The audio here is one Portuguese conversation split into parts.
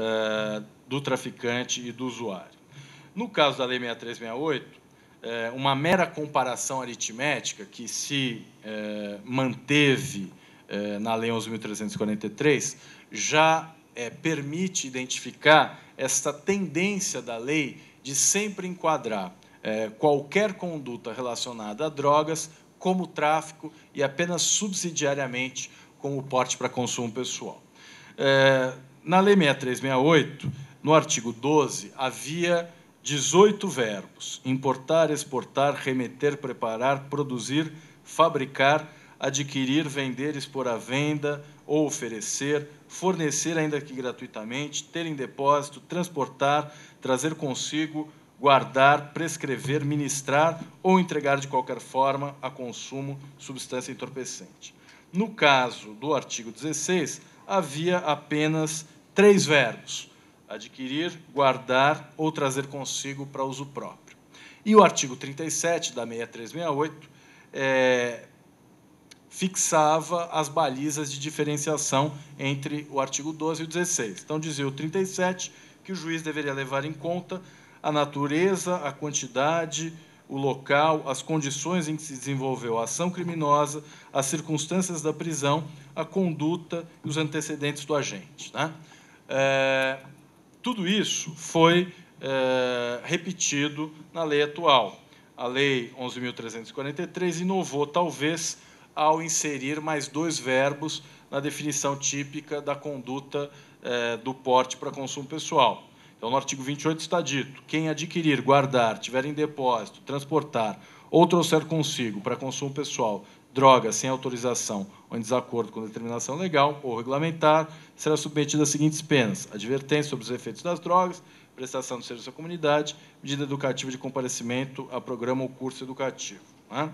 Eh, do traficante e do usuário. No caso da Lei 6368, eh, uma mera comparação aritmética que se eh, manteve na Lei 11.343 já permite identificar esta tendência da lei de sempre enquadrar qualquer conduta relacionada a drogas como tráfico e apenas subsidiariamente como porte para consumo pessoal. É, na Lei 6368, no artigo 12, havia 18 verbos: importar, exportar, remeter, preparar, produzir, fabricar, adquirir, vender, expor à venda ou oferecer, fornecer, ainda que gratuitamente, ter em depósito, transportar, trazer consigo, guardar, prescrever, ministrar ou entregar de qualquer forma a consumo substância entorpecente. No caso do artigo 16, havia apenas três verbos: adquirir, guardar ou trazer consigo para uso próprio. E o artigo 37 da 6368 é, fixava as balizas de diferenciação entre o artigo 12 e o 16. Então, dizia o 37 que o juiz deveria levar em conta a natureza, a quantidade, o local, as condições em que se desenvolveu a ação criminosa, as circunstâncias da prisão, a conduta e os antecedentes do agente. Né? É, tudo isso foi é, repetido na lei atual. A Lei 11.343 inovou, talvez, ao inserir mais dois verbos na definição típica da conduta é, do porte para consumo pessoal. Então, no artigo 28 está dito: quem adquirir, guardar, tiver em depósito, transportar ou trouxer consigo para consumo pessoal droga sem autorização ou em desacordo com determinação legal ou regulamentar, será submetida às seguintes penas: advertência sobre os efeitos das drogas, prestação de serviço à comunidade, medida educativa de comparecimento a programa ou curso educativo. Né?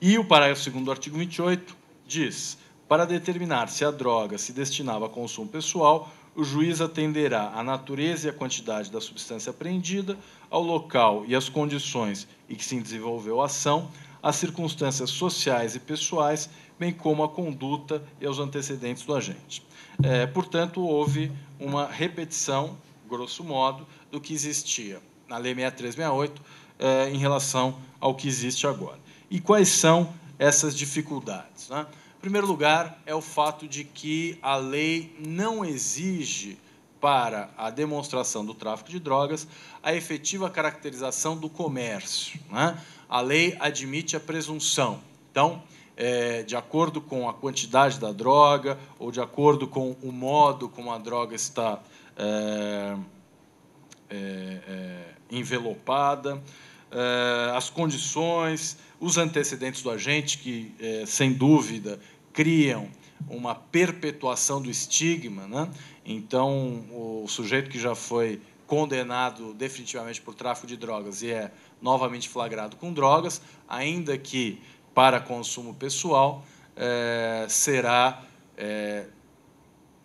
E o parágrafo 2 do artigo 28 diz: para determinar se a droga se destinava a consumo pessoal, o juiz atenderá à natureza e à quantidade da substância apreendida, ao local e às condições em que se desenvolveu a ação, às circunstâncias sociais e pessoais, bem como à conduta e aos antecedentes do agente. É, portanto, houve uma repetição, grosso modo, do que existia na Lei 6368 é, em relação ao que existe agora. E quais são essas dificuldades? Né? Em primeiro lugar, é o fato de que a lei não exige para a demonstração do tráfico de drogas a efetiva caracterização do comércio. Né? a lei admite a presunção. Então, é, de acordo com a quantidade da droga ou de acordo com o modo como a droga está é, é, é envelopada, é, as condições, os antecedentes do agente, que, é, sem dúvida, criam uma perpetuação do estigma. Né? Então, o sujeito que já foi condenado definitivamente por tráfico de drogas e é novamente flagrado com drogas, ainda que para consumo pessoal, é, será é,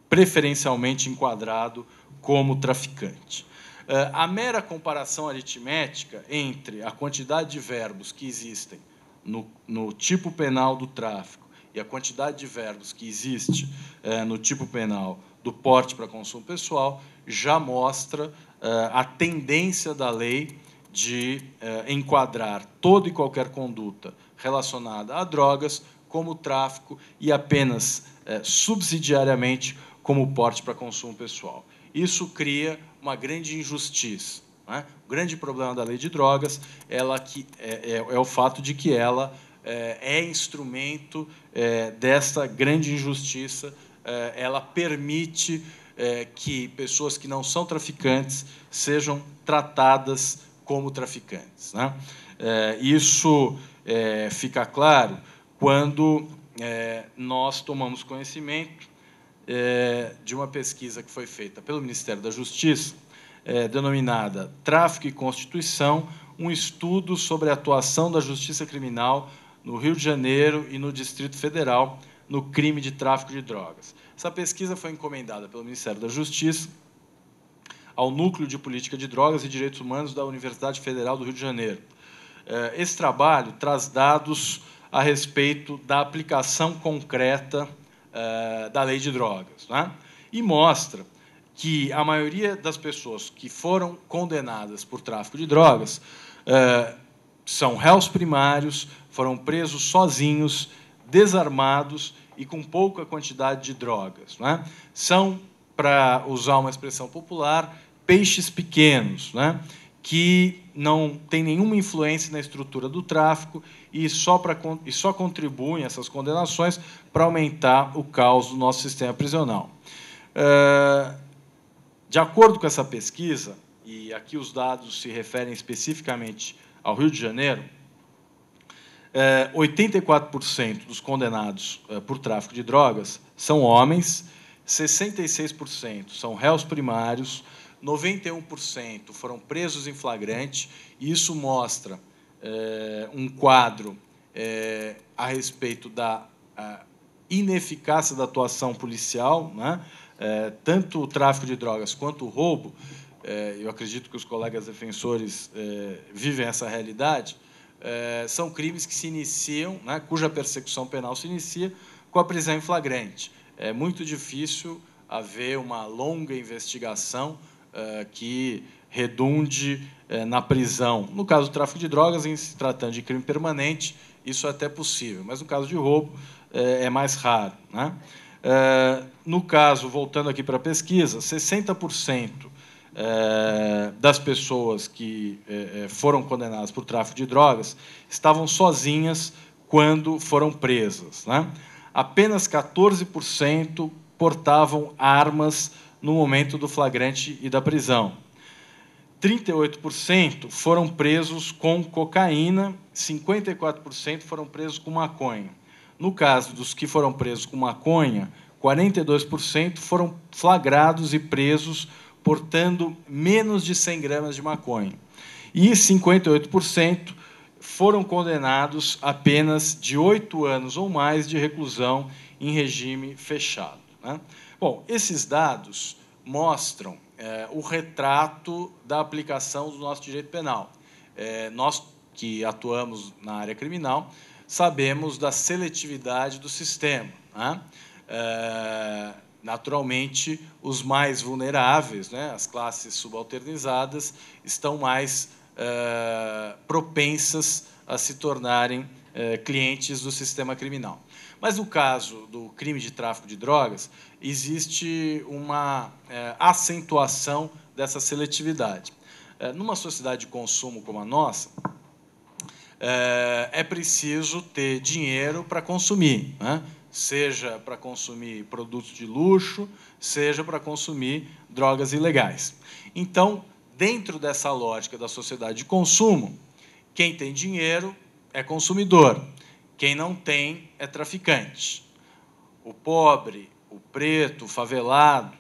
preferencialmente enquadrado como traficante. É, a mera comparação aritmética entre a quantidade de verbos que existem no, no tipo penal do tráfico e a quantidade de verbos que existe é, no tipo penal do porte para consumo pessoal já mostra eh, a tendência da lei de eh, enquadrar toda e qualquer conduta relacionada a drogas como tráfico e apenas eh, subsidiariamente como porte para consumo pessoal. Isso cria uma grande injustiça. É? O grande problema da lei de drogas ela que, é, é, é o fato de que ela é, é instrumento dessa grande injustiça, ela permite é, que pessoas que não são traficantes sejam tratadas como traficantes. Né? É, isso é, fica claro quando é, nós tomamos conhecimento é, de uma pesquisa que foi feita pelo Ministério da Justiça, é, denominada Tráfico e Constituição, um estudo sobre a atuação da justiça criminal no Rio de Janeiro e no Distrito Federal no crime de tráfico de drogas. Essa pesquisa foi encomendada pelo Ministério da Justiça ao Núcleo de Política de Drogas e Direitos Humanos da Universidade Federal do Rio de Janeiro. É, esse trabalho traz dados a respeito da aplicação concreta é, da lei de drogas né? e mostra que a maioria das pessoas que foram condenadas por tráfico de drogas é, são réus primários, foram presos sozinhos, desarmados e com pouca quantidade de drogas. Né? São, para usar uma expressão popular, peixes pequenos, né? que não têm nenhuma influência na estrutura do tráfico e só, para e só contribuem essas condenações para aumentar o caos do nosso sistema prisional. Eh, de acordo com essa pesquisa, e aqui os dados se referem especificamente ao Rio de Janeiro, 84% é, dos condenados é, por tráfico de drogas são homens, 66% são réus primários, 91% foram presos em flagrante, e isso mostra é, um quadro a respeito da ineficácia da atuação policial, né? tanto o tráfico de drogas quanto o roubo. eu acredito que os colegas defensores vivem essa realidade é, são crimes que se iniciam, né, cuja persecução penal se inicia com a prisão em flagrante. É muito difícil haver uma longa investigação é, que redunde é, na prisão. No caso do tráfico de drogas, em se tratando de crime permanente, isso é até possível, mas no caso de roubo é, é mais raro. Né? É, no caso, voltando aqui para a pesquisa, 60% é, das pessoas que é, foram condenadas por tráfico de drogas estavam sozinhas quando foram presas. Né? Apenas 14% portavam armas no momento do flagrante e da prisão. 38% foram presos com cocaína, 54% foram presos com maconha. No caso dos que foram presos com maconha, 42% foram flagrados e presos portando menos de 100 gramas de maconha. E 58% foram condenados a penas de oito anos ou mais de reclusão em regime fechado. Né? Bom, esses dados mostram é, o retrato da aplicação do nosso direito penal. É, nós que atuamos na área criminal sabemos da seletividade do sistema. Né? É, Naturalmente, os mais vulneráveis, né, as classes subalternizadas, estão mais eh, propensas a se tornarem eh, clientes do sistema criminal. Mas no caso do crime de tráfico de drogas, existe uma eh, acentuação dessa seletividade. numa sociedade de consumo como a nossa, é preciso ter dinheiro para consumir. Né? seja para consumir produtos de luxo, seja para consumir drogas ilegais. Então, dentro dessa lógica da sociedade de consumo, quem tem dinheiro é consumidor, quem não tem é traficante. O pobre, o preto, o favelado,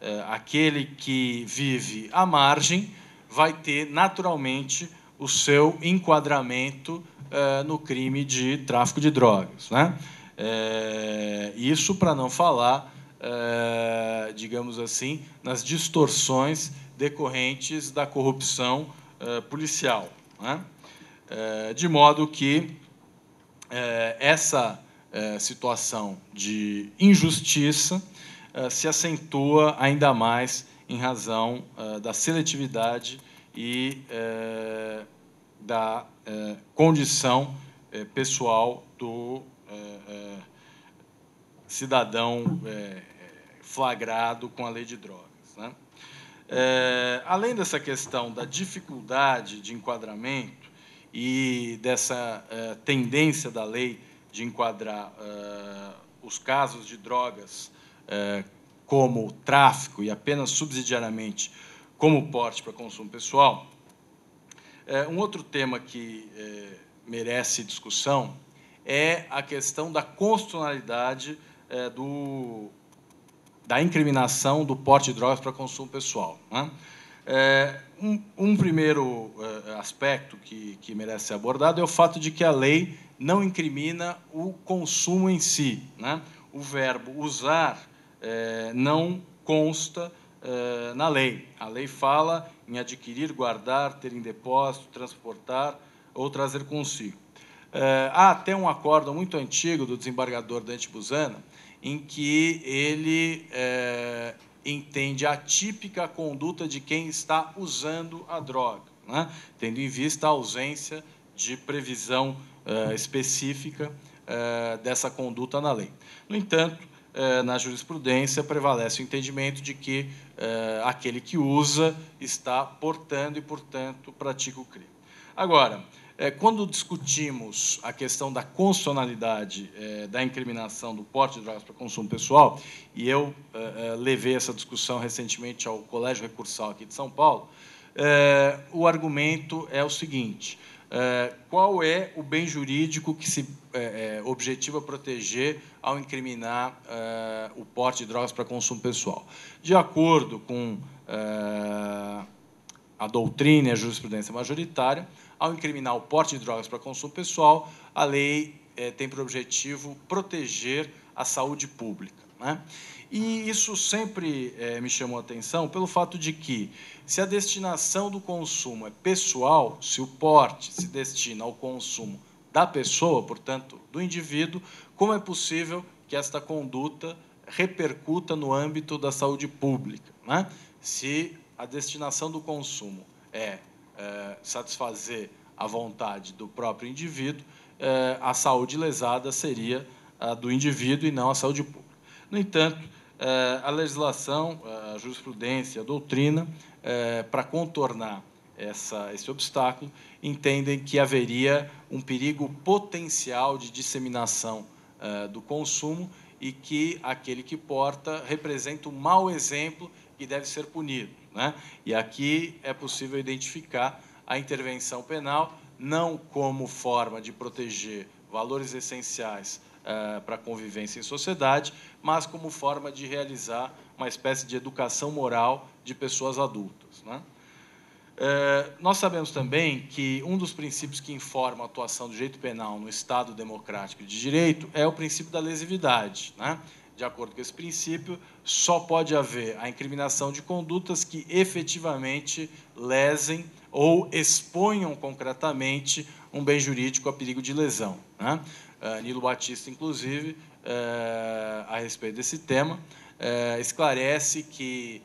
eh, aquele que vive à margem, vai ter naturalmente o seu enquadramento eh, no crime de tráfico de drogas. Né? É, isso para não falar, é, digamos assim, nas distorções decorrentes da corrupção é, policial. Né? É, de modo que é, essa é, situação de injustiça se acentua ainda mais em razão da seletividade e da condição pessoal do é, é, cidadão é, flagrado com a lei de drogas. Né? É, além dessa questão da dificuldade de enquadramento e dessa é, tendência da lei de enquadrar é, os casos de drogas como tráfico e apenas subsidiariamente como porte para consumo pessoal, um outro tema que merece discussão é a questão da constitucionalidade é, do, da incriminação do porte de drogas para consumo pessoal. Né? É, um, um, primeiro é, aspecto que, que merece ser abordado é o fato de que a lei não incrimina o consumo em si. Né? O verbo usar é, não consta é, na lei. A lei fala em adquirir, guardar, ter em depósito, transportar ou trazer consigo há eh, até ah, um acordo muito antigo do desembargador Dante Buzana, em que ele é, entende a típica conduta de quem está usando a droga, né? tendo em vista a ausência de previsão é, específica é, dessa conduta na lei. No entanto, na jurisprudência prevalece o entendimento de que aquele que usa está portando e, portanto, pratica o crime. Agora, é, quando discutimos a questão da constitucionalidade é, da incriminação do porte de drogas para consumo pessoal, e eu é, é levei essa discussão recentemente ao Colégio Recursal aqui de São Paulo, é, o argumento é o seguinte: é, qual é o bem jurídico que se objetiva proteger ao incriminar o porte de drogas para consumo pessoal? De acordo com a doutrina e a jurisprudência majoritária, ao incriminar o porte de drogas para consumo pessoal, a lei é, tem por objetivo proteger a saúde pública. Né? E isso sempre é, me chamou a atenção pelo fato de que, se a destinação do consumo é pessoal, se o porte se destina ao consumo da pessoa, portanto, do indivíduo, como é possível que esta conduta repercuta no âmbito da saúde pública? Né? Se a destinação do consumo é é, satisfazer a vontade do próprio indivíduo, é, a saúde lesada seria a do indivíduo e não a saúde pública. No entanto, é, a legislação, a jurisprudência, a doutrina, para contornar essa, esse obstáculo, entendem que haveria um perigo potencial de disseminação do consumo e que aquele que porta representa um mau exemplo e deve ser punido. Né? E aqui é possível identificar a intervenção penal não como forma de proteger valores essenciais eh, para a convivência em sociedade, mas como forma de realizar uma espécie de educação moral de pessoas adultas. Né? Eh, nós sabemos também que um dos princípios que informa a atuação do direito penal no Estado democrático de direito é o princípio da lesividade. Né? de acordo com esse princípio, só pode haver a incriminação de condutas que efetivamente lesem ou exponham concretamente um bem jurídico a perigo de lesão. Né? Eh, Nilo Batista, inclusive, eh, a respeito desse tema, eh, esclarece que,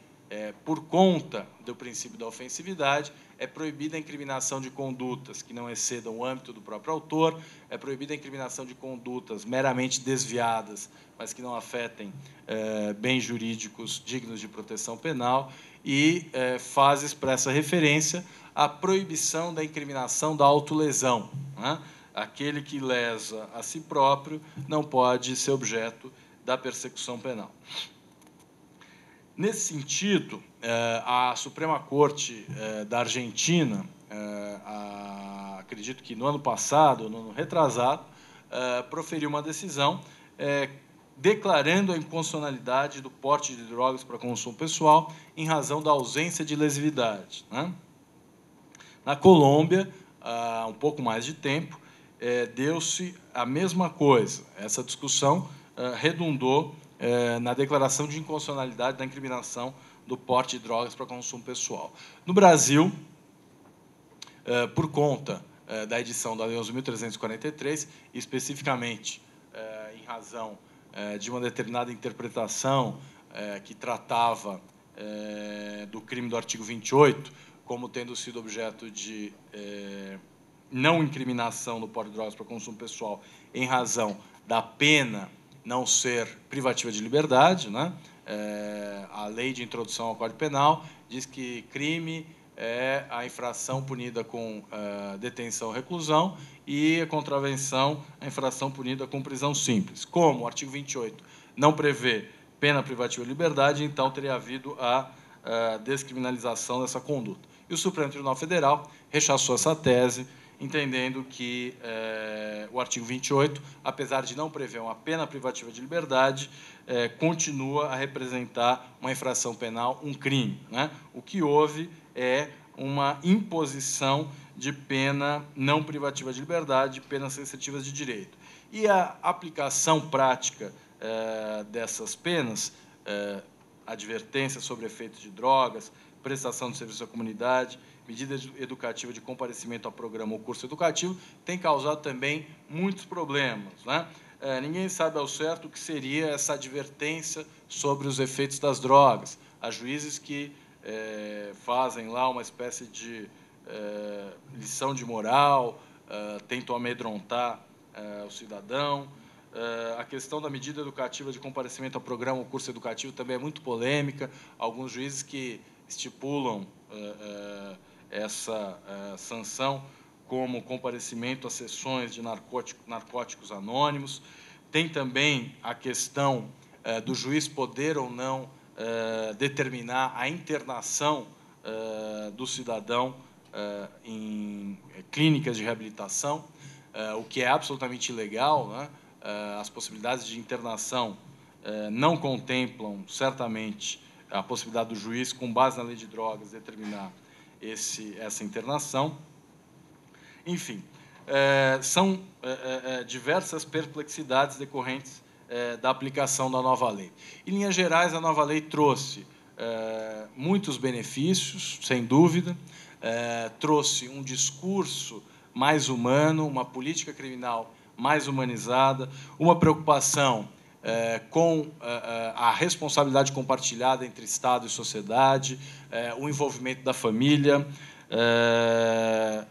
por conta do princípio da ofensividade, é proibida a incriminação de condutas que não excedam o âmbito do próprio autor, é proibida a incriminação de condutas meramente desviadas, mas que não afetem eh, bens jurídicos dignos de proteção penal, e eh, faz expressa referência à proibição da incriminação da autolesão. Né? Aquele que lesa a si próprio não pode ser objeto da persecução penal. Nesse sentido, eh, a Suprema Corte eh, da Argentina, eh, acredito que no ano passado, no ano retrasado, proferiu uma decisão declarando a inconstitucionalidade do porte de drogas para consumo pessoal em razão da ausência de lesividade. Né? Na Colômbia, há um pouco mais de tempo, deu-se a mesma coisa. Essa discussão redundou na declaração de inconstitucionalidade da incriminação do porte de drogas para consumo pessoal. No Brasil, eh, por conta eh, da edição da Lei 11.343, especificamente eh, em razão de uma determinada interpretação que tratava do crime do artigo 28 como tendo sido objeto de não incriminação do porte de drogas para consumo pessoal em razão da pena não ser privativa de liberdade, né? é, a lei de introdução ao Código Penal diz que crime é a infração punida com é, detenção ou reclusão e a contravenção, a infração punida com prisão simples. Como o artigo 28 não prevê pena privativa de liberdade, então teria havido a, a é, descriminalização dessa conduta. E o Supremo Tribunal Federal rechaçou essa tese, entendendo que é, o artigo 28, apesar de não prever uma pena privativa de liberdade, é, continua a representar uma infração penal, um crime. Né? O que houve é uma imposição de pena não privativa de liberdade, penas restritivas de direito. E a aplicação prática é, dessas penas, advertência sobre efeitos de drogas, prestação de serviço à comunidade, medida educativa de comparecimento a programa ou curso educativo, tem causado também muitos problemas. Né? É, ninguém sabe ao certo o que seria essa advertência sobre os efeitos das drogas. Há juízes que é, fazem lá uma espécie de é, lição de moral, é, tentam amedrontar é, o cidadão. É, a questão da medida educativa de comparecimento a programa ou curso educativo também é muito polêmica. Alguns juízes que estipulam essa eh, sanção, como comparecimento a sessões de narcótico, narcóticos anônimos. Tem também a questão eh, do juiz poder ou não eh, determinar a internação do cidadão em clínicas de reabilitação, o que é absolutamente ilegal. Né? as possibilidades de internação não contemplam, certamente, a possibilidade do juiz, com base na lei de drogas, determinar esse, essa internação. Enfim, é, são é, é, é diversas perplexidades decorrentes é, da aplicação da nova lei. Em linhas gerais, a nova lei trouxe muitos benefícios, sem dúvida, trouxe um discurso mais humano, uma política criminal mais humanizada, uma preocupação é, com é, é, a responsabilidade compartilhada entre Estado e sociedade, é, o envolvimento da família, é,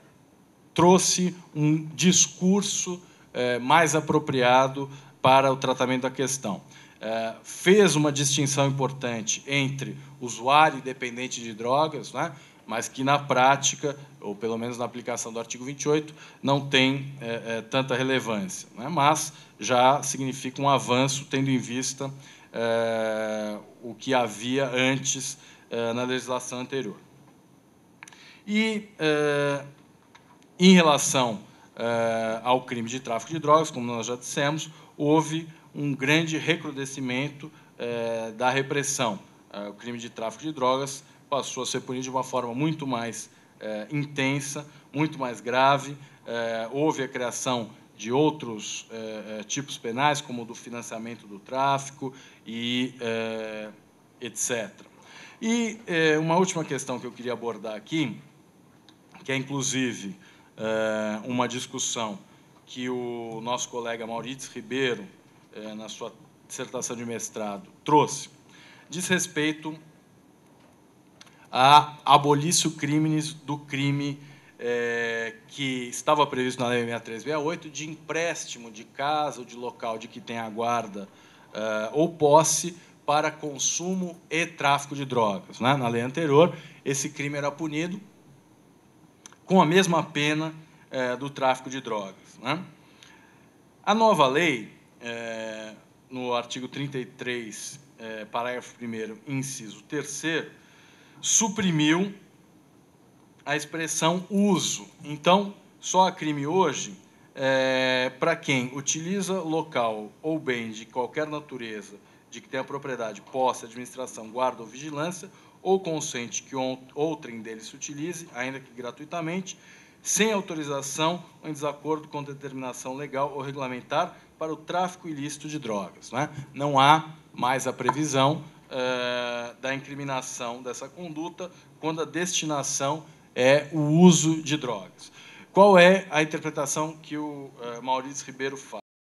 trouxe um discurso mais apropriado para o tratamento da questão. fez uma distinção importante entre usuário e dependente de drogas, né? mas que na prática, ou pelo menos na aplicação do artigo 28, não tem é, é, tanta relevância, né? mas já significa um avanço, tendo em vista é, o que havia antes é, na legislação anterior. E, é, em relação é, ao crime de tráfico de drogas, como nós já dissemos, houve um grande recrudescimento da repressão. o crime de tráfico de drogas passou a ser punido de uma forma muito mais é, intensa, muito mais grave. É, houve a criação de outros é, tipos penais, como o do financiamento do tráfico e etc. E uma última questão que eu queria abordar aqui, que é inclusive uma discussão que o nosso colega Maurício Ribeiro, na sua dissertação de mestrado, trouxe, diz respeito a abolício crimes do crime é, que estava previsto na Lei 6368 de empréstimo de casa ou de local de que tem a guarda é, ou posse para consumo e tráfico de drogas. Né? Na lei anterior, esse crime era punido com a mesma pena é, do tráfico de drogas. Né? A nova lei, no artigo 33, parágrafo 1, inciso 3, suprimiu a expressão uso. Então, só há crime hoje é, para quem utiliza local ou bem de qualquer natureza de que tenha propriedade, posse, administração, guarda ou vigilância, ou consente que outrem deles se utilize, ainda que gratuitamente, sem autorização ou em desacordo com determinação legal ou regulamentar para o tráfico ilícito de drogas. Não, é? não há mais a previsão eh, da incriminação dessa conduta quando a destinação é o uso de drogas. Qual é a interpretação que o eh, Maurício Ribeiro faz?